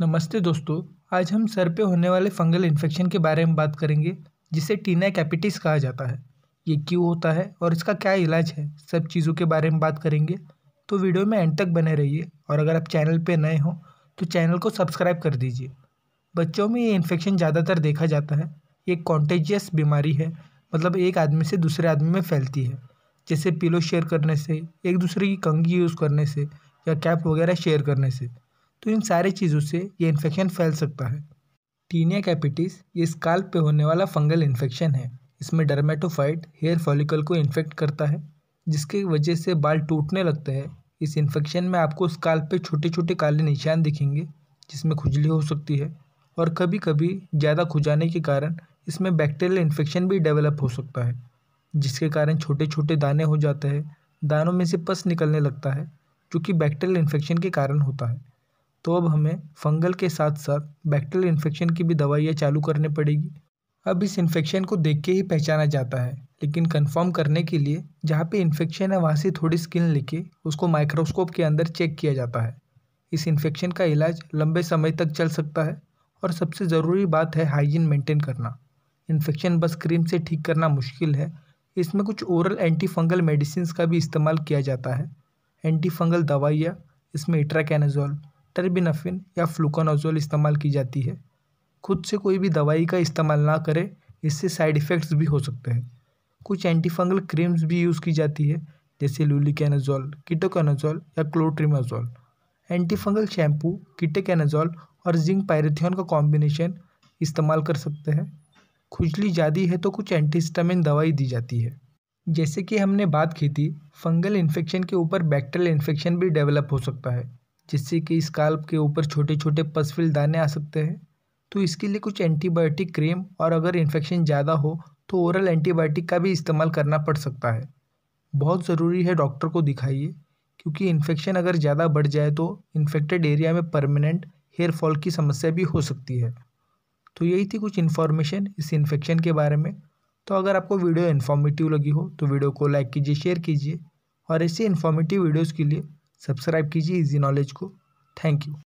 नमस्ते दोस्तों आज हम सर पे होने वाले फंगल इन्फेक्शन के बारे में बात करेंगे जिसे टीना कैपिटिस कहा जाता है ये क्यों होता है और इसका क्या इलाज है सब चीज़ों के बारे में बात करेंगे तो वीडियो में एंड तक बने रहिए और अगर आप चैनल पे नए हों तो चैनल को सब्सक्राइब कर दीजिए बच्चों में ये इन्फेक्शन ज़्यादातर देखा जाता है ये कॉन्टेजियस बीमारी है मतलब एक आदमी से दूसरे आदमी में फैलती है जैसे पिलो शेयर करने से एक दूसरे की कंगी यूज़ करने से या कैप वगैरह शेयर करने से तो इन सारी चीज़ों से ये इन्फेक्शन फैल सकता है टीनिया कैपिटिस ये स्काल पे होने वाला फंगल इन्फेक्शन है इसमें डर्मेटोफाइट हेयर फॉलिकल को इन्फेक्ट करता है जिसकी वजह से बाल टूटने लगते हैं इस इन्फेक्शन में आपको स्काल पे छोटे छोटे काले निशान दिखेंगे जिसमें खुजली हो सकती है और कभी कभी ज़्यादा खुजाने के कारण इसमें बैक्टीरियल इन्फेक्शन भी डेवलप हो सकता है जिसके कारण छोटे छोटे दाने हो जाते हैं दानों में से पस निकलने लगता है जो कि बैक्टीरियल इन्फेक्शन के कारण होता है तो अब हमें फंगल के साथ साथ बैक्टेरियल इन्फेक्शन की भी दवाइयाँ चालू करनी पड़ेगी अब इस इन्फेक्शन को देख के ही पहचाना जाता है लेकिन कंफर्म करने के लिए जहाँ पे इन्फेक्शन है वहाँ से थोड़ी स्किन लेके उसको माइक्रोस्कोप के अंदर चेक किया जाता है इस इन्फेक्शन का इलाज लंबे समय तक चल सकता है और सबसे ज़रूरी बात है हाइजीन मेंटेन करना इन्फेक्शन बस क्रीम से ठीक करना मुश्किल है इसमें कुछ ओरल एंटी फंगल मेडिसिन का भी इस्तेमाल किया जाता है एंटी फंगल दवाइयाँ इसमें इट्राकैनाजोल टर्बिनफिन या फ्लूकोनाजोल इस्तेमाल की जाती है खुद से कोई भी दवाई का इस्तेमाल ना करें इससे साइड इफ़ेक्ट्स भी हो सकते हैं कुछ एंटीफंगल क्रीम्स भी यूज़ की जाती है जैसे लूलिकानाजोल कीटोकानाजोल या क्लोट्रीमाजोल एंटीफंगल शैम्पू किटेकेनाजोल और जिंक पायरेथियन का कॉम्बिनेशन इस्तेमाल कर सकते हैं खुजली ज़्यादा है तो कुछ एंटीस्टामिन दवाई दी जाती है जैसे कि हमने बात की थी फंगल इन्फेक्शन के ऊपर बैक्टेरियल इन्फेक्शन भी डेवलप हो सकता है जिससे कि स्काल्प के ऊपर छोटे छोटे पसफिल दाने आ सकते हैं तो इसके लिए कुछ एंटीबायोटिक क्रीम और अगर इन्फेक्शन ज़्यादा हो तो ओरल एंटीबायोटिक का भी इस्तेमाल करना पड़ सकता है बहुत ज़रूरी है डॉक्टर को दिखाइए क्योंकि इन्फेक्शन अगर ज़्यादा बढ़ जाए तो इन्फेक्टेड एरिया में परमानेंट हेयर फॉल की समस्या भी हो सकती है तो यही थी कुछ इन्फॉर्मेशन इस इन्फेक्शन के बारे में तो अगर आपको वीडियो इन्फॉर्मेटिव लगी हो तो वीडियो को लाइक कीजिए शेयर कीजिए और ऐसी इन्फॉर्मेटिव वीडियोज़ के लिए सब्सक्राइब कीजिए इजी नॉलेज को थैंक यू